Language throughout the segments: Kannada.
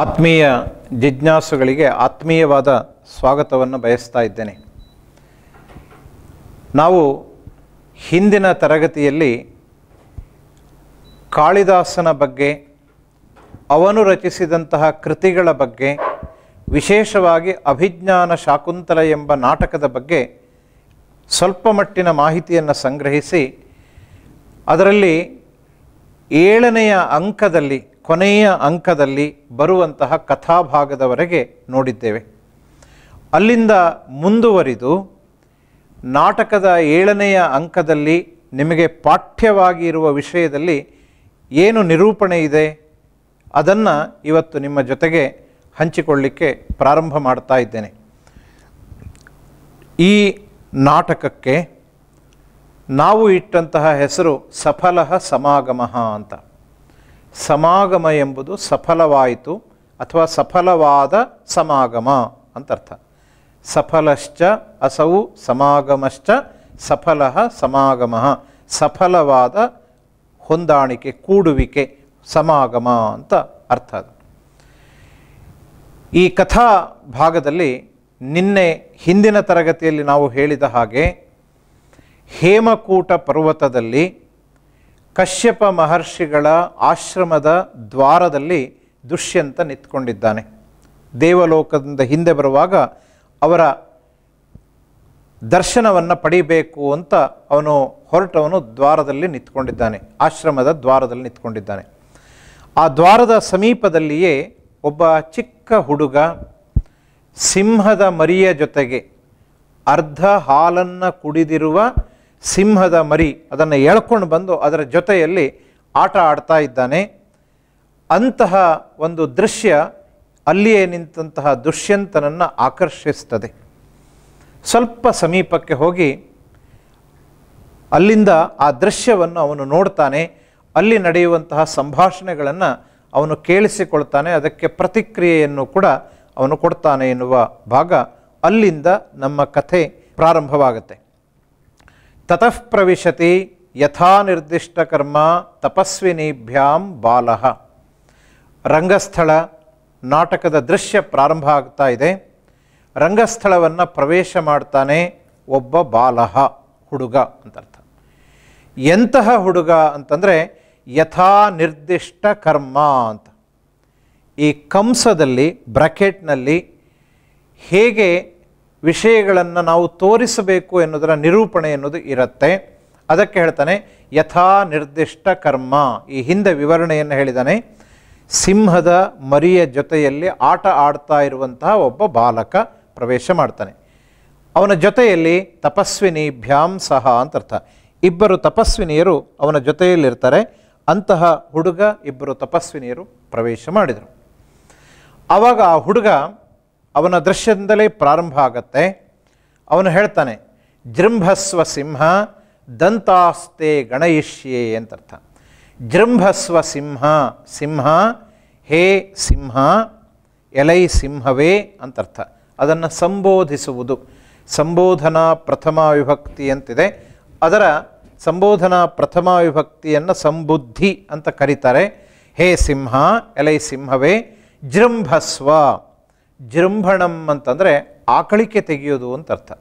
ಆತ್ಮೀಯ ಜಿಜ್ಞಾಸುಗಳಿಗೆ ಆತ್ಮೀಯವಾದ ಸ್ವಾಗತವನ್ನು ಬಯಸ್ತಾ ಇದ್ದೇನೆ ನಾವು ಹಿಂದಿನ ತರಗತಿಯಲ್ಲಿ ಕಾಳಿದಾಸನ ಬಗ್ಗೆ ಅವನು ರಚಿಸಿದಂತಹ ಕೃತಿಗಳ ಬಗ್ಗೆ ವಿಶೇಷವಾಗಿ ಅಭಿಜ್ಞಾನ ಶಾಕುಂತಲ ಎಂಬ ನಾಟಕದ ಬಗ್ಗೆ ಸ್ವಲ್ಪ ಮಟ್ಟಿನ ಮಾಹಿತಿಯನ್ನು ಸಂಗ್ರಹಿಸಿ ಅದರಲ್ಲಿ ಏಳನೆಯ ಅಂಕದಲ್ಲಿ ಕೊನೆಯ ಅಂಕದಲ್ಲಿ ಬರುವಂತಹ ಕಥಾಭಾಗದವರೆಗೆ ನೋಡಿದ್ದೇವೆ ಅಲ್ಲಿಂದ ಮುಂದುವರಿದು ನಾಟಕದ ಏಳನೆಯ ಅಂಕದಲ್ಲಿ ನಿಮಗೆ ಪಾಠ್ಯವಾಗಿ ಇರುವ ವಿಷಯದಲ್ಲಿ ಏನು ನಿರೂಪಣೆ ಇದೆ ಅದನ್ನು ಇವತ್ತು ನಿಮ್ಮ ಜೊತೆಗೆ ಹಂಚಿಕೊಳ್ಳಿಕ್ಕೆ ಪ್ರಾರಂಭ ಮಾಡ್ತಾ ಇದ್ದೇನೆ ಈ ನಾಟಕಕ್ಕೆ ನಾವು ಇಟ್ಟಂತಹ ಹೆಸರು ಸಫಲ ಸಮಾಗಮಃ ಅಂತ ಸಮಾಗಮ ಎಂಬುದು ಸಫಲವಾಯಿತು ಅಥವಾ ಸಫಲವಾದ ಸಮಾಗಮ ಅಂತರ್ಥ ಸಫಲಶ್ಚ ಅಸೌ ಸಮಾಗಮಶ್ಚ ಸಫಲ ಸಮಾಗಮ ಸಫಲವಾದ ಹೊಂದಾಣಿಕೆ ಕೂಡುವಿಕೆ ಸಮಾಗಮ ಅಂತ ಅರ್ಥ ಅದು ಈ ಕಥಾ ಭಾಗದಲ್ಲಿ ನಿನ್ನೆ ಹಿಂದಿನ ತರಗತಿಯಲ್ಲಿ ನಾವು ಹೇಳಿದ ಹಾಗೆ ಹೇಮಕೂಟ ಪರ್ವತದಲ್ಲಿ ಕಶ್ಯಪ ಮಹರ್ಷಿಗಳ ಆಶ್ರಮದ ದ್ವಾರದಲ್ಲಿ ದುಷ್ಯಂತ ನಿಂತ್ಕೊಂಡಿದ್ದಾನೆ ದೇವಲೋಕದಿಂದ ಹಿಂದೆ ಬರುವಾಗ ಅವರ ದರ್ಶನವನ್ನು ಪಡೀಬೇಕು ಅಂತ ಅವನು ಹೊರಟವನು ದ್ವಾರದಲ್ಲಿ ನಿಂತ್ಕೊಂಡಿದ್ದಾನೆ ಆಶ್ರಮದ ದ್ವಾರದಲ್ಲಿ ನಿಂತ್ಕೊಂಡಿದ್ದಾನೆ ಆ ದ್ವಾರದ ಸಮೀಪದಲ್ಲಿಯೇ ಒಬ್ಬ ಚಿಕ್ಕ ಹುಡುಗ ಸಿಂಹದ ಮರಿಯ ಜೊತೆಗೆ ಅರ್ಧ ಹಾಲನ್ನು ಕುಡಿದಿರುವ ಸಿಂಹದ ಮರಿ ಅದನ್ನು ಎಳ್ಕೊಂಡು ಬಂದು ಅದರ ಜೊತೆಯಲ್ಲಿ ಆಟ ಆಡ್ತಾ ಇದ್ದಾನೆ ಅಂತಹ ಒಂದು ದೃಶ್ಯ ಅಲ್ಲಿಯೇ ನಿಂತಹ ದುಷ್ಯಂತನನ್ನು ಆಕರ್ಷಿಸ್ತದೆ ಸ್ವಲ್ಪ ಸಮೀಪಕ್ಕೆ ಹೋಗಿ ಅಲ್ಲಿಂದ ಆ ದೃಶ್ಯವನ್ನು ಅವನು ನೋಡ್ತಾನೆ ಅಲ್ಲಿ ನಡೆಯುವಂತಹ ಸಂಭಾಷಣೆಗಳನ್ನು ಅವನು ಕೇಳಿಸಿಕೊಳ್ತಾನೆ ಅದಕ್ಕೆ ಪ್ರತಿಕ್ರಿಯೆಯನ್ನು ಕೂಡ ಅವನು ಕೊಡ್ತಾನೆ ಎನ್ನುವ ಭಾಗ ಅಲ್ಲಿಂದ ನಮ್ಮ ಕಥೆ ಪ್ರಾರಂಭವಾಗುತ್ತೆ ತತಃ ಪ್ರವಿಶತಿ ಯಥಾ ಕರ್ಮ ತಪಸ್ವಿನಿಭ್ಯಾಂ ಬಾಲ ರಂಗಸ್ಥಳ ನಾಟಕದ ದೃಶ್ಯ ಪ್ರಾರಂಭ ಆಗ್ತಾ ಇದೆ ರಂಗಸ್ಥಳವನ್ನು ಪ್ರವೇಶ ಮಾಡ್ತಾನೆ ಒಬ್ಬ ಬಾಲಹ ಹುಡುಗ ಅಂತರ್ಥ ಎಂತಹ ಹುಡುಗ ಅಂತಂದರೆ ಯಥಾ ನಿರ್ದಿಷ್ಟ ಕರ್ಮ ಅಂತ ಈ ಕಂಸದಲ್ಲಿ ಬ್ರಾಕೆಟ್ನಲ್ಲಿ ಹೇಗೆ ವಿಷಯಗಳನ್ನು ನಾವು ತೋರಿಸಬೇಕು ಎನ್ನುವುದರ ನಿರೂಪಣೆ ಎನ್ನುವುದು ಇರುತ್ತೆ ಅದಕ್ಕೆ ಹೇಳ್ತಾನೆ ಯಥಾ ನಿರ್ದಿಷ್ಟ ಕರ್ಮ ಈ ಹಿಂದೆ ವಿವರಣೆಯನ್ನು ಹೇಳಿದಾನೆ ಸಿಂಹದ ಮರಿಯ ಜೊತೆಯಲ್ಲಿ ಆಟ ಆಡ್ತಾ ಇರುವಂತಹ ಒಬ್ಬ ಬಾಲಕ ಪ್ರವೇಶ ಮಾಡ್ತಾನೆ ಅವನ ಜೊತೆಯಲ್ಲಿ ತಪಸ್ವಿನಿ ಭ್ಯಾಂ ಸಹ ಅಂತ ಅರ್ಥ ಇಬ್ಬರು ತಪಸ್ವಿನಿಯರು ಅವನ ಜೊತೆಯಲ್ಲಿರ್ತಾರೆ ಅಂತಹ ಹುಡುಗ ಇಬ್ಬರು ತಪಸ್ವಿನಿಯರು ಪ್ರವೇಶ ಮಾಡಿದರು ಆವಾಗ ಆ ಹುಡುಗ ಅವನ ದೃಶ್ಯದಿಂದಲೇ ಪ್ರಾರಂಭ ಆಗತ್ತೆ ಅವನು ಹೇಳ್ತಾನೆ ಜೃಂಭಸ್ವ ಸಿಂಹ ದಂತಾಸ್ತೆ ಗಣಯಿಷ್ಯೆ ಅಂತರ್ಥ ಜೃಂಭಸ್ವ ಸಿಂಹ ಸಿಂಹ ಹೇ ಸಿಂಹ ಎಲೈ ಸಿಂಹವೇ ಅಂತರ್ಥ ಅದನ್ನು ಸಂಬೋಧಿಸುವುದು ಸಂಬೋಧನಾ ಪ್ರಥಮ ವಿಭಕ್ತಿ ಅಂತಿದೆ ಅದರ ಸಂಬೋಧನಾ ಪ್ರಥಮ ವಿಭಕ್ತಿಯನ್ನು ಸಂಬುದ್ಧಿ ಅಂತ ಕರೀತಾರೆ ಹೇ ಸಿಂಹ ಎಲೈ ಸಿಂಹವೇ ಜೃಂಭಸ್ವ ಜೃಂಭಣಂ ಅಂತಂದರೆ ಆಕಳಿಕೆ ತೆಗೆಯೋದು ಅಂತ ಅರ್ಥ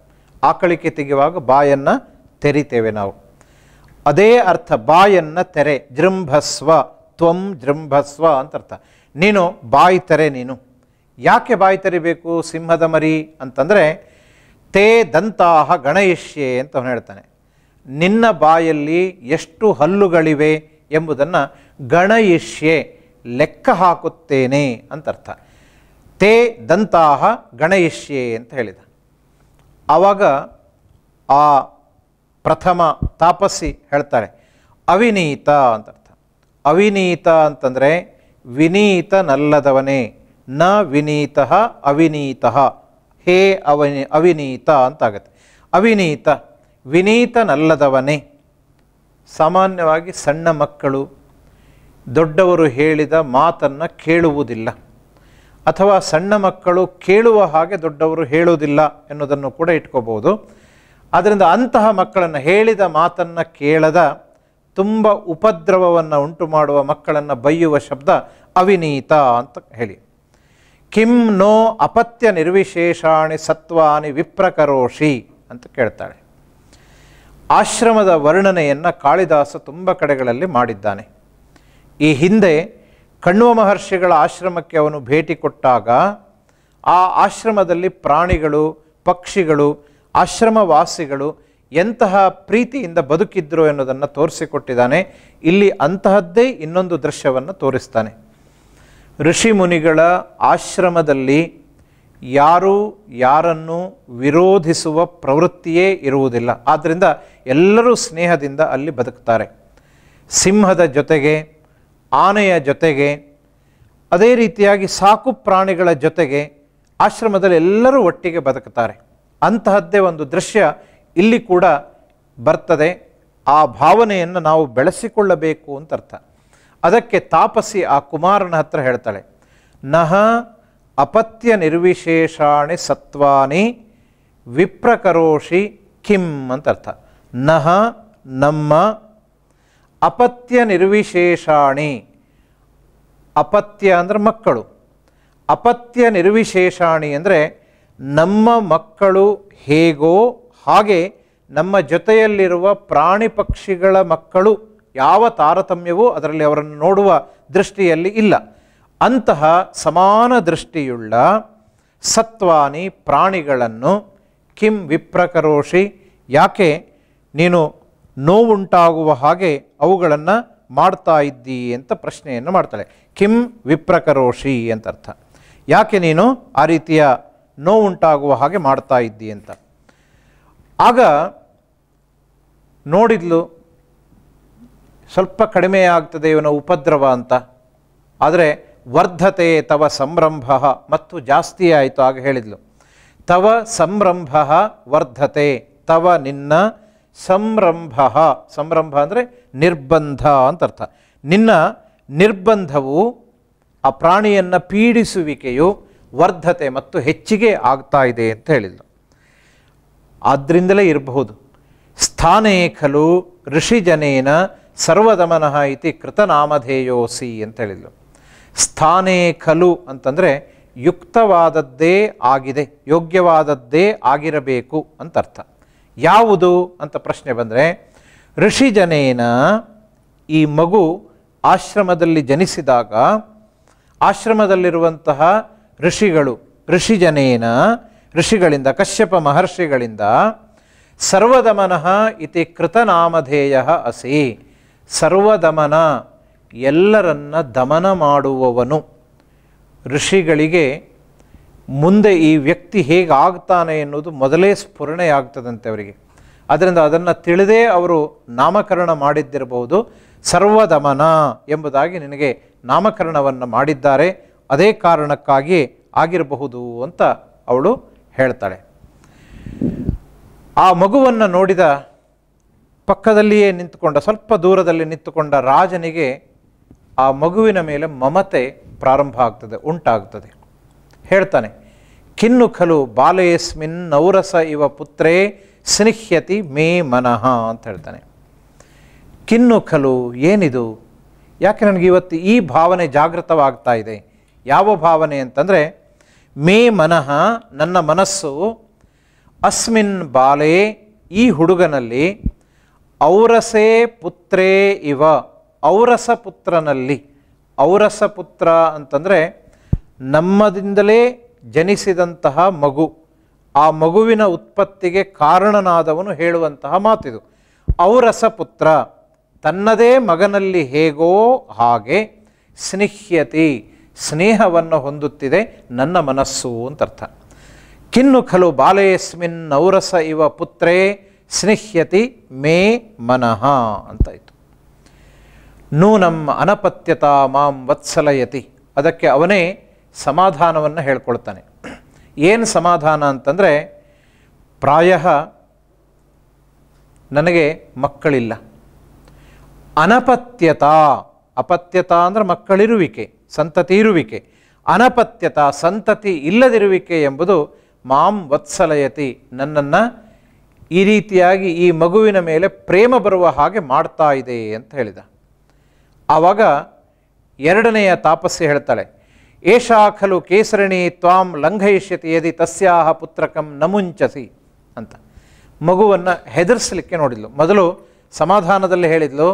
ಆಕಳಿಕೆ ತೆಗೆಯುವಾಗ ಬಾಯನ್ನು ತೆರಿತೇವೆ ನಾವು ಅದೇ ಅರ್ಥ ಬಾಯನ್ನು ತೆರೆ ಜೃಂಭಸ್ವ ತ್ವಂ ಜೃಂಭಸ್ವ ಅಂತ ಅರ್ಥ ನೀನು ಬಾಯಿ ತೆರೆ ನೀನು ಯಾಕೆ ಬಾಯಿ ತೆರಿಬೇಕು ಸಿಂಹದ ಮರಿ ಅಂತಂದರೆ ತೇ ದಂತಾಹ ಗಣಯಿಷ್ಯೆ ಅಂತ ಅವನು ಹೇಳ್ತಾನೆ ನಿನ್ನ ಬಾಯಲ್ಲಿ ಎಷ್ಟು ಹಲ್ಲುಗಳಿವೆ ಎಂಬುದನ್ನು ಗಣಯಿಷ್ಯೆ ಲೆಕ್ಕ ಹಾಕುತ್ತೇನೆ ಅಂತ ಅರ್ಥ ತೇ ದಂತಾಹ ಗಣಯಿಷ್ಯೆ ಅಂತ ಹೇಳಿದ ಆವಾಗ ಆ ಪ್ರಥಮ ತಾಪಸ್ಸಿ ಹೇಳ್ತಾರೆ ಅವಿನೀತ ಅಂತ ಅರ್ಥ ಅವಿನೀತ ಅಂತಂದರೆ ವಿನೀತನಲ್ಲದವನೇ ನ ವಿನೀತ ಅವಿನೀತ ಹೇ ಅವನಿ ಅವಿನೀತ ಅಂತಾಗತ್ತೆ ಅವಿನೀತ ವಿನೀತನಲ್ಲದವನೇ ಸಾಮಾನ್ಯವಾಗಿ ಸಣ್ಣ ಮಕ್ಕಳು ದೊಡ್ಡವರು ಹೇಳಿದ ಮಾತನ್ನು ಕೇಳುವುದಿಲ್ಲ ಅಥವಾ ಸಣ್ಣ ಮಕ್ಕಳು ಕೇಳುವ ಹಾಗೆ ದೊಡ್ಡವರು ಹೇಳುವುದಿಲ್ಲ ಎನ್ನುವುದನ್ನು ಕೂಡ ಇಟ್ಕೋಬೋದು ಆದ್ದರಿಂದ ಅಂತಹ ಮಕ್ಕಳನ್ನು ಹೇಳಿದ ಮಾತನ್ನು ಕೇಳದ ತುಂಬ ಉಪದ್ರವವನ್ನು ಉಂಟು ಮಾಡುವ ಮಕ್ಕಳನ್ನು ಬೈಯುವ ಶಬ್ದ ಅವಿನೀತ ಅಂತ ಹೇಳಿ ಕಿಂ ನೋ ಅಪತ್ಯ ನಿರ್ವಿಶೇಷಾಣಿ ಸತ್ವಾನಿ ವಿಪ್ರಕರೋಷಿ ಅಂತ ಕೇಳ್ತಾಳೆ ಆಶ್ರಮದ ವರ್ಣನೆಯನ್ನು ಕಾಳಿದಾಸ ತುಂಬ ಕಡೆಗಳಲ್ಲಿ ಮಾಡಿದ್ದಾನೆ ಈ ಹಿಂದೆ ಕಣ್ವ ಮಹರ್ಷಿಗಳ ಆಶ್ರಮಕ್ಕೆ ಅವನು ಭೇಟಿ ಕೊಟ್ಟಾಗ ಆ ಆಶ್ರಮದಲ್ಲಿ ಪ್ರಾಣಿಗಳು ಪಕ್ಷಿಗಳು ಆಶ್ರಮವಾಸಿಗಳು ಎಂತಹ ಪ್ರೀತಿಯಿಂದ ಬದುಕಿದ್ರು ಎನ್ನುವುದನ್ನು ತೋರಿಸಿಕೊಟ್ಟಿದ್ದಾನೆ ಇಲ್ಲಿ ಅಂತಹದ್ದೇ ಇನ್ನೊಂದು ದೃಶ್ಯವನ್ನು ತೋರಿಸ್ತಾನೆ ಋಷಿ ಮುನಿಗಳ ಆಶ್ರಮದಲ್ಲಿ ಯಾರೂ ಯಾರನ್ನು ವಿರೋಧಿಸುವ ಪ್ರವೃತ್ತಿಯೇ ಇರುವುದಿಲ್ಲ ಆದ್ದರಿಂದ ಎಲ್ಲರೂ ಸ್ನೇಹದಿಂದ ಅಲ್ಲಿ ಬದುಕ್ತಾರೆ ಸಿಂಹದ ಜೊತೆಗೆ ಆನೆಯ ಜೊತೆಗೆ ಅದೇ ರೀತಿಯಾಗಿ ಸಾಕು ಪ್ರಾಣಿಗಳ ಜೊತೆಗೆ ಆಶ್ರಮದಲ್ಲಿ ಎಲ್ಲರೂ ಒಟ್ಟಿಗೆ ಬದುಕುತ್ತಾರೆ ಅಂತಹದ್ದೇ ಒಂದು ದೃಶ್ಯ ಇಲ್ಲಿ ಕೂಡ ಬರ್ತದೆ ಆ ಭಾವನೆಯನ್ನು ನಾವು ಬೆಳೆಸಿಕೊಳ್ಳಬೇಕು ಅಂತ ಅರ್ಥ ಅದಕ್ಕೆ ತಾಪಸಿ ಆ ಕುಮಾರನ ಹತ್ರ ಹೇಳ್ತಾಳೆ ನಹ ಅಪತ್ಯ ನಿರ್ವಿಶೇಷಾಣಿ ಸತ್ವಾನಿ ವಿಪ್ರಕರೋಷಿ ಕಿಮ್ ಅಂತ ಅರ್ಥ ನಹ ನಮ್ಮ ಅಪತ್ಯ ನಿರ್ವಿಶೇಷಾಣಿ ಅಪತ್ಯ ಅಂದರೆ ಮಕ್ಕಳು ಅಪತ್ಯ ನಿರ್ವಿಶೇಷಾಣಿ ಅಂದರೆ ನಮ್ಮ ಮಕ್ಕಳು ಹೇಗೋ ಹಾಗೆ ನಮ್ಮ ಜೊತೆಯಲ್ಲಿರುವ ಪ್ರಾಣಿ ಪಕ್ಷಿಗಳ ಮಕ್ಕಳು ಯಾವ ತಾರತಮ್ಯವೂ ಅದರಲ್ಲಿ ಅವರನ್ನು ನೋಡುವ ದೃಷ್ಟಿಯಲ್ಲಿ ಇಲ್ಲ ಅಂತಹ ಸಮಾನ ದೃಷ್ಟಿಯುಳ್ಳ ಸತ್ವಾನಿ ಪ್ರಾಣಿಗಳನ್ನು ಕಿಂ ವಿಪ್ರಕರೋಷಿ ಯಾಕೆ ನೀನು ನೋವುಂಟಾಗುವ ಹಾಗೆ ಅವುಗಳನ್ನು ಮಾಡ್ತಾ ಇದ್ದೀ ಅಂತ ಪ್ರಶ್ನೆಯನ್ನು ಮಾಡ್ತಾಳೆ ಕಿಂ ವಿಪ್ರಕರೋಷಿ ಅಂತ ಅರ್ಥ ಯಾಕೆ ನೀನು ಆ ರೀತಿಯ ನೋವುಂಟಾಗುವ ಹಾಗೆ ಮಾಡ್ತಾ ಇದ್ದೀ ಅಂತ ಆಗ ನೋಡಿದ್ಲು ಸ್ವಲ್ಪ ಕಡಿಮೆ ಆಗ್ತದೆ ಇವನ ಉಪದ್ರವ ಅಂತ ಆದರೆ ವರ್ಧತೆ ತವ ಸಂರಂಭ ಮತ್ತು ಜಾಸ್ತಿ ಆಯಿತು ಆಗ ಹೇಳಿದ್ಲು ತವ ಸಂರಂಭ ವರ್ಧತೆ ತವ ನಿನ್ನ ಸಂರಂಭ ಸಂರಂಭ ಅಂದರೆ ನಿರ್ಬಂಧ ಅಂತ ಅರ್ಥ ನಿನ್ನ ನಿರ್ಬಂಧವು ಆ ಪ್ರಾಣಿಯನ್ನು ಪೀಡಿಸುವಿಕೆಯು ವರ್ಧತೆ ಮತ್ತು ಹೆಚ್ಚಿಗೆ ಆಗ್ತಾ ಇದೆ ಅಂತ ಹೇಳಿದ್ರು ಆದ್ದರಿಂದಲೇ ಇರಬಹುದು ಸ್ಥಾನೇ ಖಲು ಋಷಿಜನೇನ ಸರ್ವದಮನಃ ಇತಿ ಕೃತನಾಮಧೇಯೋಸಿ ಅಂತ ಹೇಳಿದ್ರು ಸ್ಥಾನೇ ಖಲು ಅಂತಂದರೆ ಯುಕ್ತವಾದದ್ದೇ ಆಗಿದೆ ಯೋಗ್ಯವಾದದ್ದೇ ಆಗಿರಬೇಕು ಅಂತ ಅರ್ಥ ಯಾವುದು ಅಂತ ಪ್ರಶ್ನೆ ಬಂದರೆ ಋಷಿಜನೇನ ಈ ಮಗು ಆಶ್ರಮದಲ್ಲಿ ಜನಿಸಿದಾಗ ಆಶ್ರಮದಲ್ಲಿರುವಂತಹ ಋಷಿಗಳು ಋಷಿಜನೇನ ಋಷಿಗಳಿಂದ ಕಶ್ಯಪ ಮಹರ್ಷಿಗಳಿಂದ ಸರ್ವದಮನಃ ಇತಿ ಕೃತನಾಮಧೇಯ ಅಸಿ ಸರ್ವದಮನ ಎಲ್ಲರನ್ನ ದಮನ ಮಾಡುವವನು ಋಷಿಗಳಿಗೆ ಮುಂದೆ ಈ ವ್ಯಕ್ತಿ ಹೇಗಾಗ್ತಾನೆ ಎನ್ನುವುದು ಮೊದಲೇ ಸ್ಫುರಣೆ ಆಗ್ತದಂತೆ ಅವರಿಗೆ ಅದರಿಂದ ಅದನ್ನು ತಿಳಿದೇ ಅವರು ನಾಮಕರಣ ಮಾಡಿದ್ದಿರಬಹುದು ಸರ್ವದಮನ ಎಂಬುದಾಗಿ ನಿನಗೆ ನಾಮಕರಣವನ್ನು ಮಾಡಿದ್ದಾರೆ ಅದೇ ಕಾರಣಕ್ಕಾಗಿ ಆಗಿರಬಹುದು ಅಂತ ಅವಳು ಹೇಳ್ತಾಳೆ ಆ ಮಗುವನ್ನು ನೋಡಿದ ಪಕ್ಕದಲ್ಲಿಯೇ ನಿಂತುಕೊಂಡ ಸ್ವಲ್ಪ ದೂರದಲ್ಲಿ ನಿಂತುಕೊಂಡ ರಾಜನಿಗೆ ಆ ಮಗುವಿನ ಮೇಲೆ ಮಮತೆ ಪ್ರಾರಂಭ ಆಗ್ತದೆ ಉಂಟಾಗ್ತದೆ ಹೇಳ್ತಾನೆ ಕಿನ್ನು ಖಲು ಬಾಲೇಸ್ಮಿನ್ ನೌರಸ ಇವ ಪುತ್ರೇ ಸ್ನಿಹ್ಯತಿ ಮೇ ಮನಃ ಅಂತ ಹೇಳ್ತಾನೆ ಕಿನ್ನು ಖಲು ಏನಿದು ಯಾಕೆ ನನಗೆ ಇವತ್ತು ಈ ಭಾವನೆ ಜಾಗೃತವಾಗ್ತಾ ಇದೆ ಯಾವ ಭಾವನೆ ಅಂತಂದರೆ ಮೇ ಮನಃ ನನ್ನ ಮನಸ್ಸು ಅಸ್ಮಿನ್ ಬಾಲೆ ಈ ಹುಡುಗನಲ್ಲಿ ಔರಸೇ ಪುತ್ರೇ ಇವ ಔರಸ ಪುತ್ರನಲ್ಲಿ ಔರಸ ಪುತ್ರ ಅಂತಂದರೆ ನಮ್ಮದಿಂದಲೇ ಜನಿಸಿದಂತಹ ಮಗು ಆ ಮಗುವಿನ ಉತ್ಪತ್ತಿಗೆ ಕಾರಣನಾದವನು ಹೇಳುವಂತಹ ಮಾತಿದು ಪುತ್ರ ತನ್ನದೇ ಮಗನಲ್ಲಿ ಹೇಗೋ ಹಾಗೆ ಸ್ನಿಹ್ಯತಿ ಸ್ನೇಹವನ್ನು ಹೊಂದುತ್ತಿದೆ ನನ್ನ ಮನಸ್ಸು ಅಂತ ಅರ್ಥ ಕಿನ್ನು ಖಲು ಬಾಲೇಸ್ಮಿನ್ ಔರಸ ಇವ ಪುತ್ರೇ ಸ್ನಿಹ್ಯತಿ ಮೇ ಮನಃ ಅಂತಾಯಿತು ನಮ್ಮ ಅನಪತ್ಯತಾ ಮಾಂ ವತ್ಸಲಯತಿ ಅದಕ್ಕೆ ಅವನೇ ಸಮಾಧಾನವನ್ನು ಹೇಳ್ಕೊಳ್ತಾನೆ ಏನು ಸಮಾಧಾನ ಅಂತಂದರೆ ಪ್ರಾಯ ನನಗೆ ಮಕ್ಕಳಿಲ್ಲ ಅನಪತ್ಯತಾ ಅಪತ್ಯತಾ ಅಂದರೆ ಮಕ್ಕಳಿರುವಿಕೆ ಸಂತತಿ ಇರುವಿಕೆ ಅನಪತ್ಯತಾ ಸಂತತಿ ಇಲ್ಲದಿರುವಿಕೆ ಎಂಬುದು ಮಾಂ ವತ್ಸಲಯತಿ ನನ್ನನ್ನು ಈ ರೀತಿಯಾಗಿ ಈ ಮಗುವಿನ ಮೇಲೆ ಪ್ರೇಮ ಬರುವ ಹಾಗೆ ಮಾಡ್ತಾ ಇದೆ ಅಂತ ಹೇಳಿದ ಆವಾಗ ಎರಡನೆಯ ತಾಪಸ್ಸೆ ಹೇಳ್ತಾಳೆ ಏಷಾ ಖಲು ಕೇಸರಣಿ ತ್ವಾಂ ಲಂಘಯಿಷ್ಯತಿ ಯದಿ ತಸ್ಯಾಹ ಪುತ್ರಕಂ ನಮುಂಚಸಿ ಅಂತ ಮಗುವನ್ನು ಹೆದರಿಸಲಿಕ್ಕೆ ನೋಡಿದ್ಲು ಮೊದಲು ಸಮಾಧಾನದಲ್ಲಿ ಹೇಳಿದ್ಲು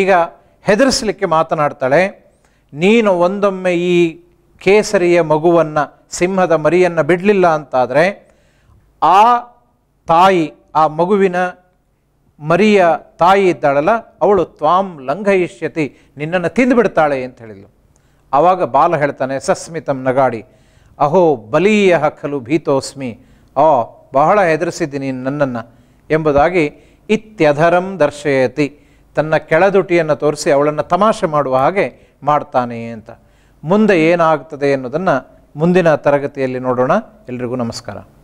ಈಗ ಹೆದರಿಸಲಿಕ್ಕೆ ಮಾತನಾಡ್ತಾಳೆ ನೀನು ಒಂದೊಮ್ಮೆ ಈ ಕೇಸರಿಯ ಮಗುವನ್ನು ಸಿಂಹದ ಮರಿಯನ್ನು ಬಿಡಲಿಲ್ಲ ಅಂತಾದರೆ ಆ ತಾಯಿ ಆ ಮಗುವಿನ ಮರಿಯ ತಾಯಿ ಇದ್ದಾಳಲ್ಲ ಅವಳು ತ್ವಾಂ ಲಂಘಯಿಷ್ಯತಿ ನಿನ್ನನ್ನು ತಿಂದುಬಿಡ್ತಾಳೆ ಅಂತ ಹೇಳಿದ್ಲು ಆವಾಗ ಬಾಲ ಹೇಳ್ತಾನೆ ಸಸ್ಮಿತಂ ನಗಾಡಿ ಅಹೋ ಬಲೀಯ ಹಕ್ಕಲು ಭೀತೋಸ್ಮಿ ಆ ಬಹಳ ಹೆದರಿಸಿದ್ದೀನಿ ನನ್ನನ್ನು ಎಂಬುದಾಗಿ ಇತ್ಯಧರಂ ದರ್ಶಯತಿ ತನ್ನ ಕೆಳದುಟಿಯನ್ನು ತೋರಿಸಿ ಅವಳನ್ನು ತಮಾಷೆ ಮಾಡುವ ಹಾಗೆ ಮಾಡ್ತಾನೆ ಅಂತ ಮುಂದೆ ಏನಾಗ್ತದೆ ಎನ್ನುವುದನ್ನು ಮುಂದಿನ ತರಗತಿಯಲ್ಲಿ ನೋಡೋಣ ಎಲ್ರಿಗೂ ನಮಸ್ಕಾರ